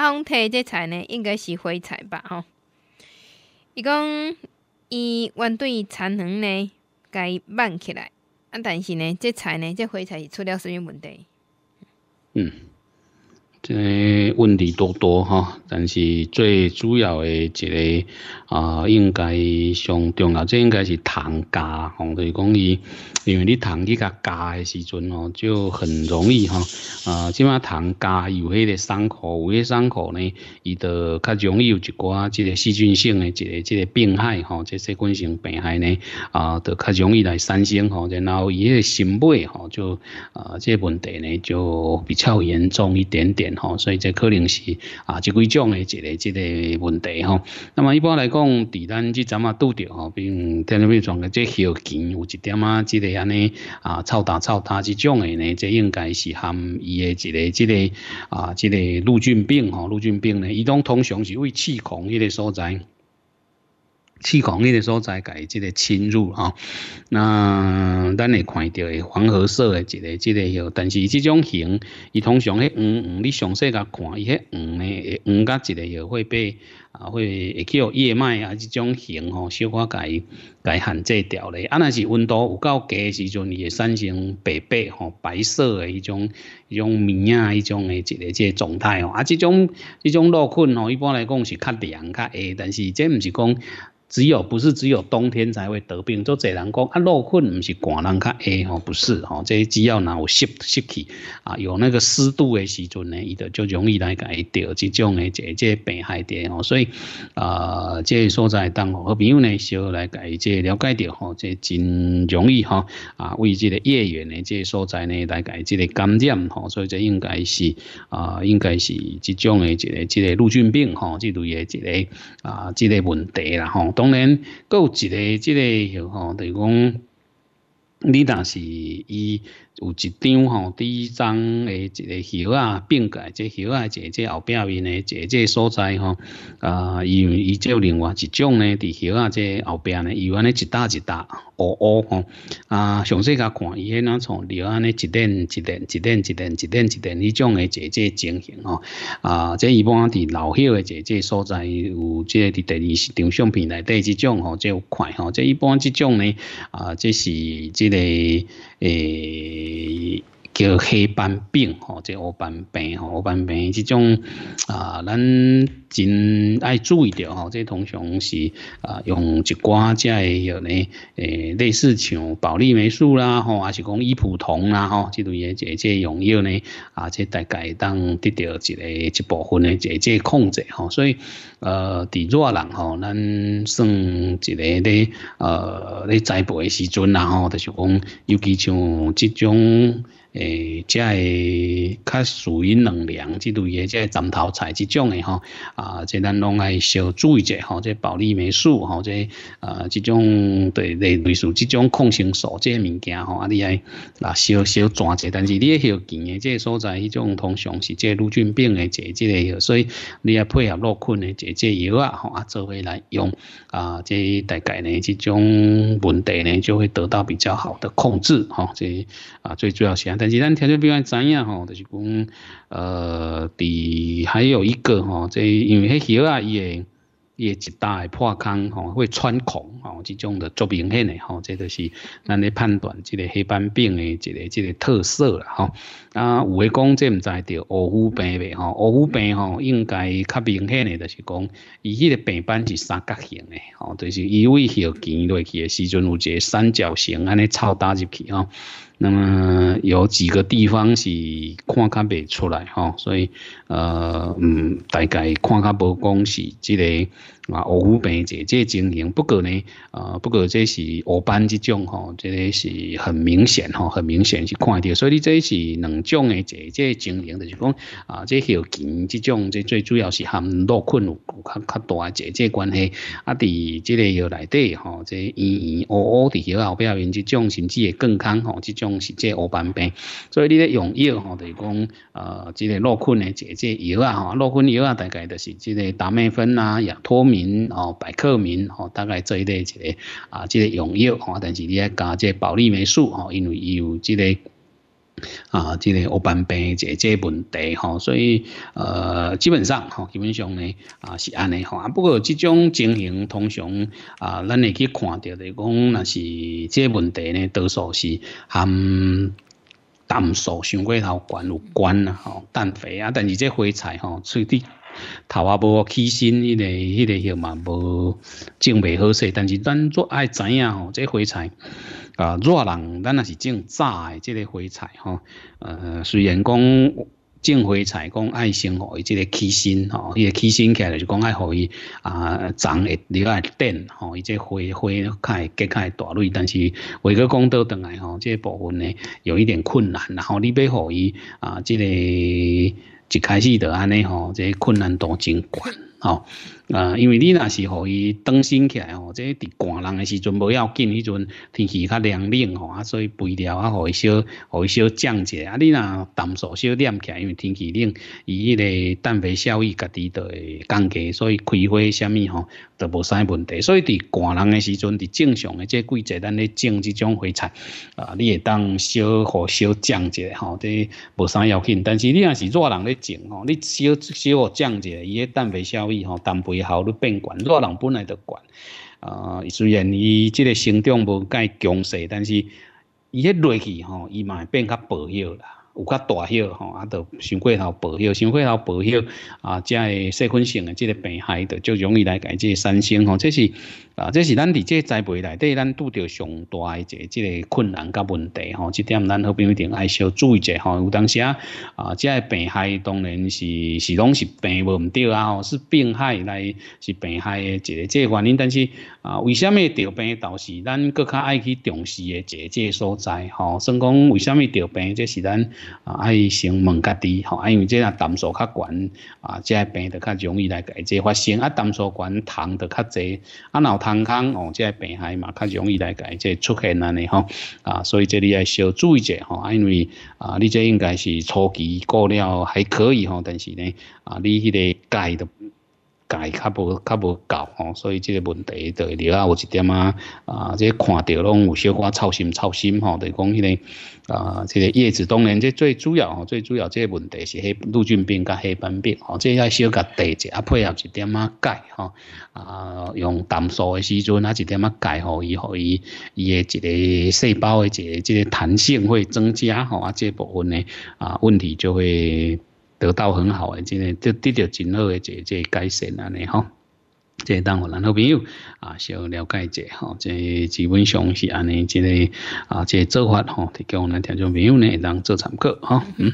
阿红摕这菜呢，应该是花菜吧？吼，伊讲伊原对田园呢，该挽起来，啊，但是呢，这菜呢，这花菜是出了什物问题？嗯。即问题多多哈，但是最主要的一个啊，应该上重要，这应该是糖加，吼，就是讲伊，因为你糖去甲加的时阵哦，就很容易哈啊，即马糖加有迄个伤口，有迄伤口呢，伊就较容易有一寡即个细菌性的即个即个病害吼，即细菌性病害呢啊，就较容易来产生吼，然后伊个心胃吼就啊，即问题呢就比较严重一点点。吼，所以这可能是啊，即几种诶一个、一个问题吼。那么一般来讲，伫咱即阵啊拄着吼，比如糖尿病、高血旗有一点啊即个安尼啊，臭大臭大即种诶呢，这应该是含伊诶一个、即个啊，即个陆俊病吼，陆俊病呢，伊拢通常是为气孔迄个所在。气孔迄个所在，甲伊即个侵入吼。那咱会看到诶黄褐色诶一个即个药，但是即种形伊通常迄黄黄，你详细甲看伊迄黄呢黄甲一个药会被啊会会叫叶脉啊即种形吼，小可甲伊甲伊限制掉咧。啊，若是温度有够低诶时阵，伊会产生白白吼白色诶迄种迄种物啊迄种诶一个即状态吼。啊，即种即种老菌吼，一般来讲是较凉较下，但是即毋是讲。只有不是只有冬天才会得病，做侪人讲啊，露困毋是寒人较会吼，不是吼，即只要有湿湿气啊，有那个湿度的时阵呢，伊就就容易来改掉即种的这个病害的吼。所以啊，即所在当好朋友呢，小微来解即了解掉吼，即真容易哈啊，为置个越远嘅即所在呢，来改即个感染吼，所以这应该是啊，应该是即种的这个即个陆军病吼，这类的这个啊，这类问题啦吼。当然，够一个？几个？吼，等于讲，你若是伊有一张吼，第一张诶，一个叶啊，并介即叶啊，即即后边面诶，即即所在吼，啊，伊伊做另外一种咧，伫叶啊即后边咧，伊安尼一大一大，乌乌吼，啊，详细甲看伊迄那从叶安尼一丁一丁一丁一丁一丁一丁，迄种诶，即即情形吼，啊，即一般伫老叶诶，即即所在有即伫第二张相片内底二种吼，有看吼，即一般即种咧，啊，即是即个诶。y 叫黑斑病吼，即黑斑病吼，黑斑病即种啊，咱真爱注意着吼。即通常是啊，用一寡只诶，药呢，诶，类似像保利霉素啦吼，还是讲伊普酮啦吼，即类诶，即即用药呢，啊，即大概当得到一个一部分诶，一一控制吼。所以呃，伫热人吼，咱算一个咧，呃，咧栽培诶时阵啦吼，就是讲，尤其像即种。诶，即系较属于能量，即类嘢，即针头菜即种嘅吼，啊，即咱拢爱少注意者吼，即保利霉素吼，即啊，即种对类类似即种抗生素即物件吼，啊，你爱啊少少抓者，但是你许诶，即所在，迄种通常是即陆菌病嘅，即个类所以你要配合落菌嘅即即药啊，吼，啊，做伙来用啊，即大概呢即种问题呢，就会得到比较好的控制，吼，即啊，最主要先。但是咱听做比较知影吼，就是讲，呃，伫还有一个吼，这因为迄条啊，伊的伊的一带破坑吼，会穿孔吼，即种的足明显的吼，这就是咱咧判断即个黑斑病的一个一个特色啦吼。啊，有诶讲这毋知着，乌虎病未吼，乌虎病吼，应该较明显的就是讲伊迄个病斑是三角形的吼，就是伊位许进落去的时阵有一个三角形安尼超大入去吼。那么有几个地方是看较未出来吼，所以呃嗯，大概看较不光是即个啊五病者这情形。不过呢，啊不过这是乌班这种吼，这个是很明显吼，很明显是看得到。所以这是两种的者这情形，就是讲啊，这后颈这种，这最主要是含脑困有较较大诶姐姐关系啊，伫即个药内底吼，即医院乌乌伫药后面即种甚至会更康吼，即种是即乌斑病。所以你咧用药吼，就讲呃，即个落菌诶姐姐药啊吼，落菌药啊大概就是即个达美芬啊，也脱敏哦、百克敏吼，大概这一类即个啊，即个用药吼，但是你咧加即个保利霉素吼，因为伊有即个。啊，即个乌斑病，即个问题吼，所以呃，基本上吼，基本上呢啊是安尼吼，不过这种情形通常啊，咱会去看到的讲，那是个问题呢，多数是含氮素、伤过头管有关啊，吼，氮肥啊，但是这花菜吼，所以。头啊，无起身，迄个、迄个，形嘛，无种袂好势。但是咱做爱知影吼，这花菜，呃，热人，咱也是种早的，即个花菜吼。呃，虽然讲种花菜讲爱生互伊即个起身吼，伊个起身起来就讲爱互伊啊长会入来电吼，伊即花花会结会大蕊，但是回个讲倒转来吼，这部分呢有一点困难。然后你要互伊啊，即个。一开始的安尼吼，这些困难度真悬吼。啊，因为你那是互伊冬新起来吼，即伫寒人诶时阵无要紧，迄阵天气较凉冷吼，啊，所以肥料啊，互伊少，互伊少降者。啊。你若淡素少黏起来，因为天气冷，伊迄个氮肥效益家己都会降低，所以开花虾米吼都无啥问题。所以伫寒人诶时阵，伫正常诶即季节，咱咧种即种花菜啊，你会当少，互少降者吼，即无啥要紧。但是你若是热人咧种吼，你少少互降者，伊迄氮肥效益吼，氮肥。效率变悬，热人本来就悬，啊，虽然伊即个生长无介强势，但是伊迄落去吼，伊嘛会变较薄弱啦。有较大号吼，啊，着伤过头保护，伤过头保护啊，才会细菌性诶，即个病害，就容易来解决产生吼。这是啊，这是咱伫即栽培内底，咱拄着上大一个即个困难甲问题吼。即点咱好比一定爱小注意者吼。有当时啊，啊，即个病害当然是是拢是病无唔对啊，是病害来是病害一个即个原因。但是啊，为什么得病倒是咱佫较爱去重视一个即个所在吼，算讲为什么得病，这是咱。啊，爱先问家己吼，因为这啊胆数较悬，啊，这病得较容易来解这发生。啊，胆数悬，糖得较侪，啊，脑糖坑哦，这病害嘛，较容易来解这出现安尼吼，啊，所以这里要小注意者吼，因为啊，你这应该是初期过了还可以吼，但是呢，啊，你迄个解的。钙较无较无够吼，所以这个问题就另啊有一点啊啊，这看到拢有小可操心操心吼，就讲迄个啊，这个叶子当然这最主要吼，最主要这个问题是黑陆菌病甲黑斑病吼，这要小甲地一下，配合一点啊钙吼啊，用淡素的时阵啊，一点啊钙吼，以后伊伊的一个细胞的一个这个弹性会增加吼啊，这部分呢啊问题就会。得到很好的，即个得得到真好诶，一即改善安尼吼。即当我咱好朋友啊，小了解一下吼。即基本上是安尼即个啊，即做法吼，提供咱听众朋友呢，当做参考哈。嗯。